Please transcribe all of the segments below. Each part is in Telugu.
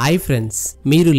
హాయ్ ఫ్రెండ్స్ మీరు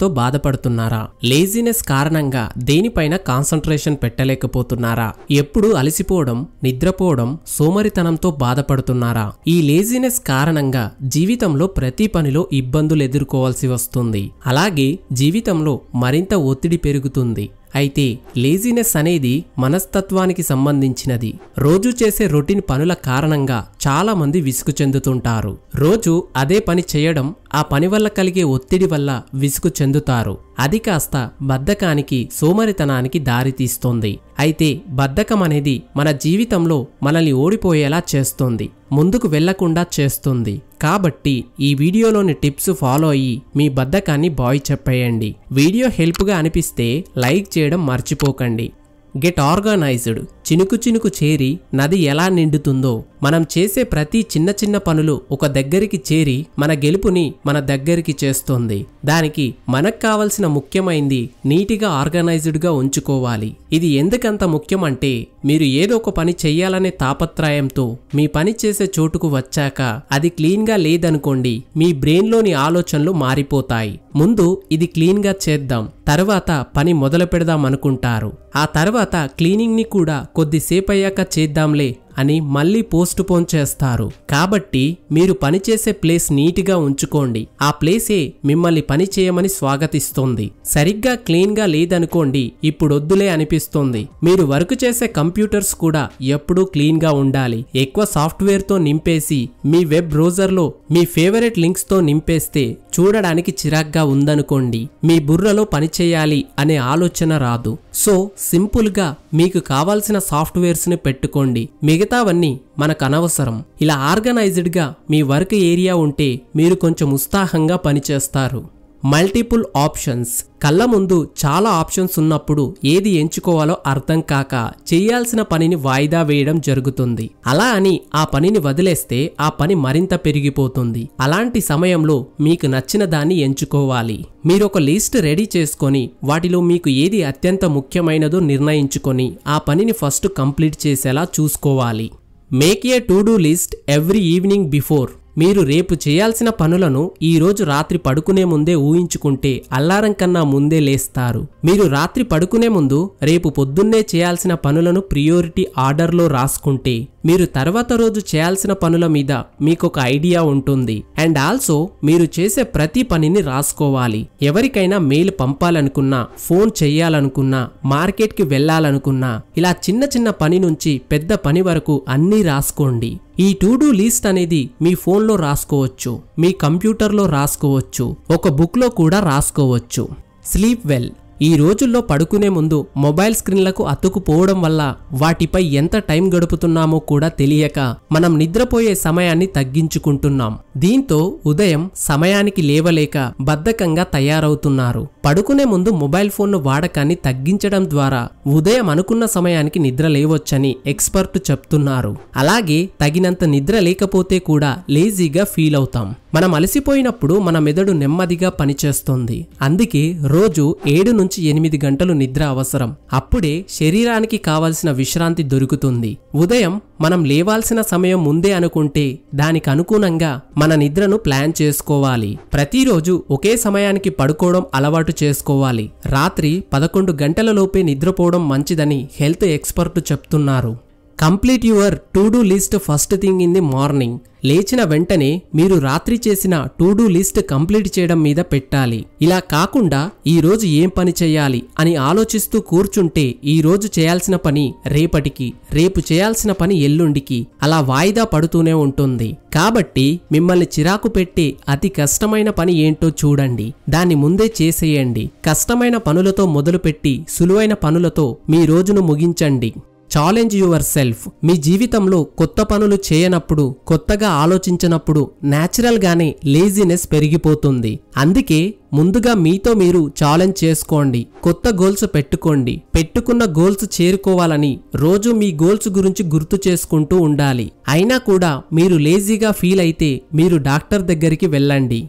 తో బాధపడుతున్నారా లేజినెస్ కారణంగా దేనిపైన కాన్సన్ట్రేషన్ పెట్టలేకపోతున్నారా ఎప్పుడు అలసిపోవడం నిద్రపోవడం సోమరితనంతో బాధపడుతున్నారా ఈ లేజినెస్ కారణంగా జీవితంలో ప్రతి పనిలో ఇబ్బందులు ఎదుర్కోవాల్సి వస్తుంది అలాగే జీవితంలో మరింత ఒత్తిడి పెరుగుతుంది అయితే లేజినెస్ అనేది మనస్తత్వానికి సంబంధించినది రోజు చేసే రొటీన్ పనుల కారణంగా చాలా మంది విసుగు చెందుతుంటారు రోజు అదే పని చేయడం ఆ పని వల్ల కలిగే ఒత్తిడి వల్ల విసుగు చెందుతారు అది కాస్త బద్ధకానికి సోమరితనానికి దారితీస్తుంది అయితే బద్ధకం అనేది మన జీవితంలో మనల్ని ఓడిపోయేలా చేస్తుంది ముందుకు వెళ్లకుండా చేస్తుంది కాబట్టి ఈ వీడియోలోని టిప్స్ ఫాలో అయ్యి మీ బద్ధకాన్ని బాయ్ చెప్పేయండి వీడియో హెల్ప్గా అనిపిస్తే లైక్ చేయడం మర్చిపోకండి గెట్ ఆర్గనైజ్డ్ చినుకు చినుకు చేరి నది ఎలా నిండుతుందో మనం చేసే ప్రతి చిన్న చిన్న పనులు ఒక దగ్గరికి చేరి మన గెలుపుని మన దగ్గరికి చేస్తోంది దానికి మనకు కావలసిన ముఖ్యమైంది నీటిగా ఆర్గనైజ్డ్గా ఉంచుకోవాలి ఇది ఎందుకంత ముఖ్యమంటే మీరు ఏదో ఒక పని చెయ్యాలనే తాపత్రయంతో మీ పని చేసే చోటుకు వచ్చాక అది క్లీన్గా లేదనుకోండి మీ బ్రెయిన్లోని ఆలోచనలు మారిపోతాయి ముందు ఇది క్లీన్గా చేద్దాం తర్వాత పని మొదలు పెడదాం అనుకుంటారు ఆ తర్వాత క్లీనింగ్ని కూడా కొద్దిసేపయ్యాక చేద్దాంలే అని మళ్ళీ పోస్ట్ పోన్ చేస్తారు కాబట్టి మీరు పనిచేసే ప్లేస్ నీట్గా ఉంచుకోండి ఆ ప్లేసే మిమ్మల్ని పని చేయమని స్వాగతిస్తుంది సరిగ్గా క్లీన్గా లేదనుకోండి ఇప్పుడొద్దులే అనిపిస్తుంది మీరు వర్క్ చేసే కంప్యూటర్స్ కూడా ఎప్పుడూ క్లీన్గా ఉండాలి ఎక్కువ సాఫ్ట్వేర్తో నింపేసి మీ వెబ్ లో మీ ఫేవరెట్ లింక్స్తో నింపేస్తే చూడడానికి చిరాగ్గా ఉందనుకోండి మీ బుర్రలో పనిచేయాలి అనే ఆలోచన రాదు సో సింపుల్గా మీకు కావాల్సిన సాఫ్ట్వేర్స్ని పెట్టుకోండి మిగతా మిగతావన్నీ మనకు అనవసరం ఇలా ఆర్గనైజ్డ్గా మీ వర్క్ ఏరియా ఉంటే మీరు కొంచెం ఉత్సాహంగా పనిచేస్తారు మల్టిపుల్ ఆప్షన్స్ కళ్ళ ముందు చాలా ఆప్షన్స్ ఉన్నప్పుడు ఏది ఎంచుకోవాలో అర్థం కాక చేయాల్సిన పనిని వాయిదా వేయడం జరుగుతుంది అలా అని ఆ పనిని వదిలేస్తే ఆ పని మరింత పెరిగిపోతుంది అలాంటి సమయంలో మీకు నచ్చిన దాన్ని ఎంచుకోవాలి మీరు ఒక లిస్ట్ రెడీ చేసుకొని వాటిలో మీకు ఏది అత్యంత ముఖ్యమైనదో నిర్ణయించుకొని ఆ పనిని ఫస్ట్ కంప్లీట్ చేసేలా చూసుకోవాలి make a to do list every evening before మీరు రేపు చేయాల్సిన పనులను ఈరోజు రాత్రి పడుకునే ముందే ఊహించుకుంటే అల్లారం కన్నా ముందే లేస్తారు మీరు రాత్రి పడుకునే ముందు రేపు పొద్దున్నే చేయాల్సిన పనులను ప్రియోరిటీ ఆర్డర్లో రాసుకుంటే మీరు తర్వాత రోజు చేయాల్సిన పనుల మీద మీకు ఒక ఐడియా ఉంటుంది అండ్ ఆల్సో మీరు చేసే ప్రతి పనిని రాసుకోవాలి ఎవరికైనా మెయిల్ పంపాలనుకున్నా ఫోన్ చేయాలనుకున్నా మార్కెట్కి వెళ్ళాలనుకున్నా ఇలా చిన్న చిన్న పని నుంచి పెద్ద పని వరకు అన్నీ రాసుకోండి ఈ టు డూ లిస్ట్ అనేది మీ ఫోన్లో రాసుకోవచ్చు మీ కంప్యూటర్లో రాసుకోవచ్చు ఒక బుక్లో కూడా రాసుకోవచ్చు స్లీప్ వెల్ ఈ రోజుల్లో పడుకునే ముందు మొబైల్ స్క్రీన్లకు అతుకుపోవడం వల్ల వాటిపై ఎంత టైం గడుపుతున్నామో కూడా తెలియక మనం నిద్రపోయే సమయాన్ని తగ్గించుకుంటున్నాం దీంతో ఉదయం సమయానికి లేవలేక బద్ధకంగా తయారవుతున్నారు పడుకునే ముందు మొబైల్ ఫోన్ను వాడకాన్ని తగ్గించడం ద్వారా ఉదయం అనుకున్న సమయానికి నిద్ర లేవచ్చని ఎక్స్పర్ట్ చెప్తున్నారు అలాగే తగినంత నిద్ర లేకపోతే కూడా లేజీగా ఫీల్ అవుతాం మనం అలసిపోయినప్పుడు మన మెదడు నెమ్మదిగా పనిచేస్తుంది అందుకే రోజు ఏడు నుంచి నుంచి ఎనిమిది గంటలు నిద్ర అవసరం అప్పుడే శరీరానికి కావలసిన విశ్రాంతి దొరుకుతుంది ఉదయం మనం లేవాల్సిన సమయం ముందే అనుకుంటే దానికి అనుకూలంగా మన నిద్రను ప్లాన్ చేసుకోవాలి ప్రతిరోజు ఒకే సమయానికి పడుకోవడం అలవాటు చేసుకోవాలి రాత్రి పదకొండు గంటలలోపే నిద్రపోవడం మంచిదని హెల్త్ ఎక్స్పర్ట్ చెప్తున్నారు complete your to do list first thing in the morning లేచిన వెంటనే మీరు రాత్రి చేసిన టు డూ లిస్ట్ కంప్లీట్ చేయడం మీద పెట్టాలి ఇలా కాకుండా ఈరోజు ఏం పని చేయాలి అని ఆలోచిస్తూ కూర్చుంటే ఈరోజు చేయాల్సిన పని రేపటికి రేపు చేయాల్సిన పని ఎల్లుండికి అలా వాయిదా పడుతూనే ఉంటుంది కాబట్టి మిమ్మల్ని చిరాకు పెట్టే అతి కష్టమైన పని ఏంటో చూడండి దాన్ని ముందే చేసేయండి కష్టమైన పనులతో మొదలుపెట్టి సులువైన పనులతో మీ రోజును ముగించండి ఛాలెంజ్ యువర్ సెల్ఫ్ మీ జీవితంలో కొత్త పనులు చేయనప్పుడు కొత్తగా ఆలోచించినప్పుడు గానే లేజినెస్ పెరిగిపోతుంది అందుకే ముందుగా మీతో మీరు ఛాలెంజ్ చేసుకోండి కొత్త గోల్స్ పెట్టుకోండి పెట్టుకున్న గోల్స్ చేరుకోవాలని రోజు మీ గోల్స్ గురించి గుర్తు చేసుకుంటూ ఉండాలి అయినా కూడా మీరు లేజీగా ఫీల్ అయితే మీరు డాక్టర్ దగ్గరికి వెళ్ళండి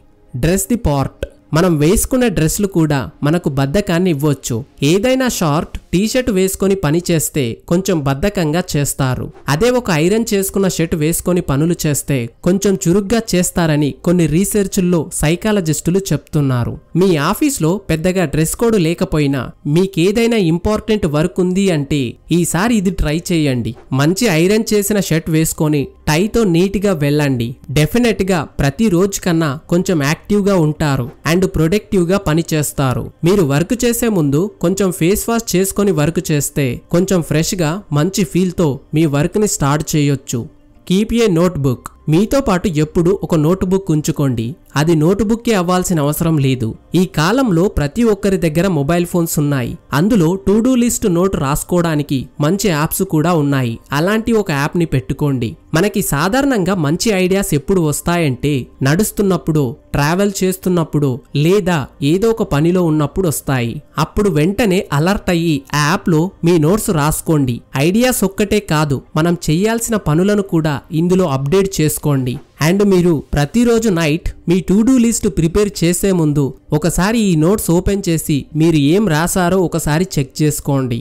డ్రెస్ ది పార్ట్ మనం వేసుకున్న డ్రెస్లు కూడా మనకు బద్ధకాన్ని ఇవ్వచ్చు ఏదైనా షార్ట్ టీషర్ట్ వేసుకొని పని చేస్తే కొంచెం బద్ధకంగా చేస్తారు అదే ఒక ఐరన్ చేసుకున్న షర్ట్ వేసుకొని పనులు చేస్తే కొంచెం చురుగ్గా చేస్తారని కొన్ని రీసెర్చ్ల్లో సైకాలజిస్టులు చెప్తున్నారు మీ ఆఫీస్లో పెద్దగా డ్రెస్ కోడ్ లేకపోయినా మీకేదైనా ఇంపార్టెంట్ వర్క్ ఉంది అంటే ఈసారి ఇది ట్రై చేయండి మంచి ఐరన్ చేసిన షర్ట్ వేసుకొని టైతో నీట్గా వెళ్ళండి డెఫినెట్గా ప్రతి రోజు కన్నా కొంచెం యాక్టివ్గా ఉంటారు అండ్ ప్రొడక్టివ్గా పనిచేస్తారు మీరు వర్క్ చేసే ముందు కొంచెం ఫేస్ వాష్ చేసుకొని వర్క్ చేస్తే కొంచెం ఫ్రెష్గా మంచి ఫీల్తో మీ వర్క్ని స్టార్ట్ చేయొచ్చు కీప్ ఏ నోట్బుక్ మీతో పాటు ఎప్పుడు ఒక నోట్బుక్ ఉంచుకోండి అది నోటుబుక్కే అవ్వాల్సిన అవసరం లేదు ఈ కాలంలో ప్రతి ఒక్కరి దగ్గర మొబైల్ ఫోన్స్ ఉన్నాయి అందులో టూడూ డూ లిస్ట్ నోట్ రాసుకోవడానికి మంచి యాప్స్ కూడా ఉన్నాయి అలాంటి ఒక యాప్ని పెట్టుకోండి మనకి సాధారణంగా మంచి ఐడియాస్ ఎప్పుడు వస్తాయంటే నడుస్తున్నప్పుడు ట్రావెల్ చేస్తున్నప్పుడు లేదా ఏదో ఒక పనిలో ఉన్నప్పుడు వస్తాయి అప్పుడు వెంటనే అలర్ట్ అయ్యి ఆ యాప్లో మీ నోట్స్ రాసుకోండి ఐడియాస్ ఒక్కటే కాదు మనం చేయాల్సిన పనులను కూడా ఇందులో అప్డేట్ చేసుకోండి అండ్ మీరు ప్రతిరోజు నైట్ మీ టు డూ లిస్ట్ ప్రిపేర్ చేసే ముందు ఒకసారి ఈ నోట్స్ ఓపెన్ చేసి మీరు ఏం రాసారో ఒకసారి చెక్ చేసుకోండి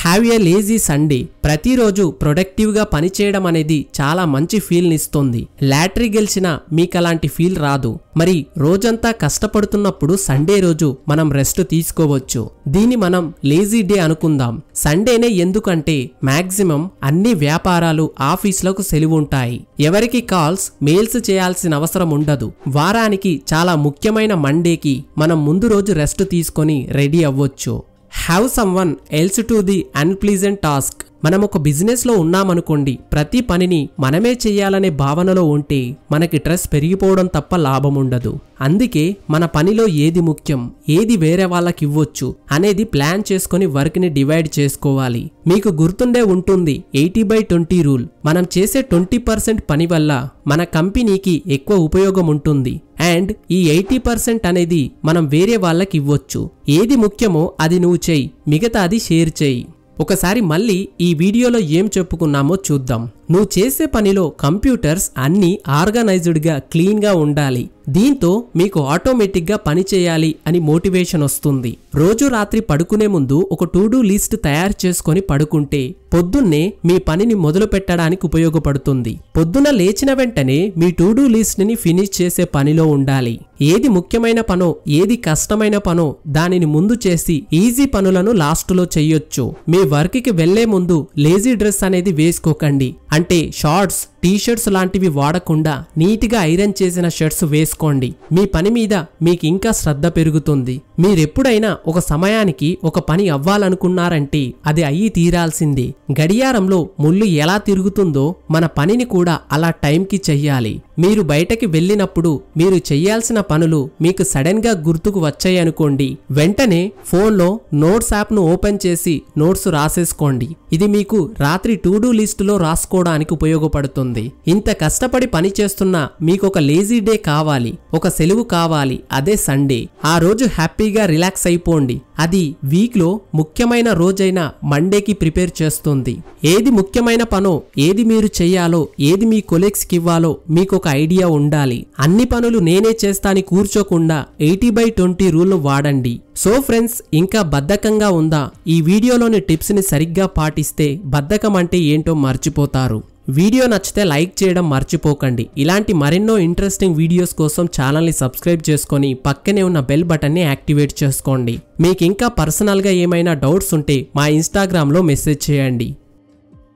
హ్యావ్ ఏ లేజీ సండే ప్రతిరోజు ప్రొడక్టివ్గా పనిచేయడం అనేది చాలా మంచి ఫీల్ని ఇస్తుంది లాటరీ గెలిచినా మీకు అలాంటి ఫీల్ రాదు మరి రోజంతా కష్టపడుతున్నప్పుడు సండే రోజు మనం రెస్ట్ తీసుకోవచ్చు దీన్ని మనం లేజీ డే అనుకుందాం సండేనే ఎందుకంటే మాక్సిమం అన్ని వ్యాపారాలు ఆఫీసులకు సెలివుంటాయి ఎవరికి కాల్స్ మెయిల్స్ చేయాల్సిన అవసరం ఉండదు వారానికి చాలా ముఖ్యమైన మండేకి మనం ముందు రోజు రెస్ట్ తీసుకొని రెడీ అవ్వచ్చు have someone else to the unpleasant task మనం ఒక బిజినెస్లో ఉన్నామనుకోండి ప్రతి పనిని మనమే చేయాలనే భావనలో ఉంటే మనకి స్ట్రెస్ పెరిగిపోవడం తప్ప లాభం ఉండదు అందుకే మన పనిలో ఏది ముఖ్యం ఏది వేరే వాళ్ళకి ఇవ్వచ్చు అనేది ప్లాన్ చేసుకుని వర్క్ని డివైడ్ చేసుకోవాలి మీకు గుర్తుండే ఉంటుంది ఎయిటీ బై ట్వంటీ రూల్ మనం చేసే ట్వంటీ పర్సెంట్ పని వల్ల మన కంపెనీకి ఎక్కువ ఉపయోగం ఉంటుంది అండ్ ఈ ఎయిటీ పర్సెంట్ అనేది మనం వేరే వాళ్ళకి ఇవ్వచ్చు ఏది ముఖ్యమో అది నువ్వు చేయి మిగతా అది షేర్ చేయి ఒకసారి మళ్ళీ ఈ వీడియోలో ఏం చెప్పుకున్నామో చూద్దాం నువ్వు చేసే పనిలో కంప్యూటర్స్ అన్నీ ఆర్గనైజ్డ్గా క్లీన్గా ఉండాలి దీంతో మీకు ఆటోమేటిక్గా పని చేయాలి అని మోటివేషన్ వస్తుంది రోజు రాత్రి పడుకునే ముందు ఒక టూ డూ లిస్ట్ తయారు చేసుకొని పడుకుంటే పొద్దున్నే మీ పనిని మొదలు పెట్టడానికి ఉపయోగపడుతుంది పొద్దున లేచిన వెంటనే మీ టూ డూ లిస్ట్ ని ఫినిష్ చేసే పనిలో ఉండాలి ఏది ముఖ్యమైన పనో ఏది కష్టమైన పనో దానిని ముందు చేసి ఈజీ పనులను లాస్ట్లో చెయ్యొచ్చు మీ వర్క్కి వెళ్లే ముందు లేజీ డ్రెస్ అనేది వేసుకోకండి అంటే షార్ట్స్ టీషర్ట్స్ లాంటివి వాడకుండా నీట్గా ఐరన్ చేసిన షర్ట్స్ వేసుకో చేసుకోండి మీ పని మీద మీకు ఇంకా శ్రద్ధ పెరుగుతుంది మీరెప్పుడైనా ఒక సమయానికి ఒక పని అవ్వాలనుకున్నారంటే అది అయ్యి తీరాల్సింది గడియారంలో ముళ్ళు ఎలా తిరుగుతుందో మన పనిని కూడా అలా టైంకి చెయ్యాలి మీరు బయటకి వెళ్ళినప్పుడు మీరు చేయాల్సిన పనులు మీకు సడన్గా గుర్తుకు వచ్చాయనుకోండి వెంటనే ఫోన్లో నోట్స్ యాప్ను ఓపెన్ చేసి నోట్స్ రాసేసుకోండి ఇది మీకు రాత్రి టూ డూ లిస్టులో రాసుకోవడానికి ఉపయోగపడుతుంది ఇంత కష్టపడి పని చేస్తున్నా మీకు ఒక లేజీ డే కావాలి ఒక సెలవు కావాలి అదే సండే ఆ రోజు హ్యాపీగా రిలాక్స్ అయిపోండి అది వీక్లో ముఖ్యమైన రోజైన మండేకి ప్రిపేర్ చేస్తుంది ఏది ముఖ్యమైన పనో ఏది మీరు చేయాలో ఏది మీ కొలీగ్స్కి ఇవ్వాలో మీకు ఒక ఒక ఐడియా ఉండాలి అన్ని పనులు నేనే చేస్తాని కూర్చోకుండా ఎయిటీ బై ట్వంటీ రూల్ను వాడండి సో ఫ్రెండ్స్ ఇంకా బద్ధకంగా ఉందా ఈ వీడియోలోని టిప్స్ని సరిగ్గా పాటిస్తే బద్ధకం అంటే ఏంటో మర్చిపోతారు వీడియో నచ్చితే లైక్ చేయడం మర్చిపోకండి ఇలాంటి మరెన్నో ఇంట్రెస్టింగ్ వీడియోస్ కోసం ఛానల్ని సబ్స్క్రైబ్ చేసుకొని పక్కనే ఉన్న బెల్ బటన్ని యాక్టివేట్ చేసుకోండి మీకు ఇంకా పర్సనల్గా ఏమైనా డౌట్స్ ఉంటే మా ఇన్స్టాగ్రామ్లో మెసేజ్ చేయండి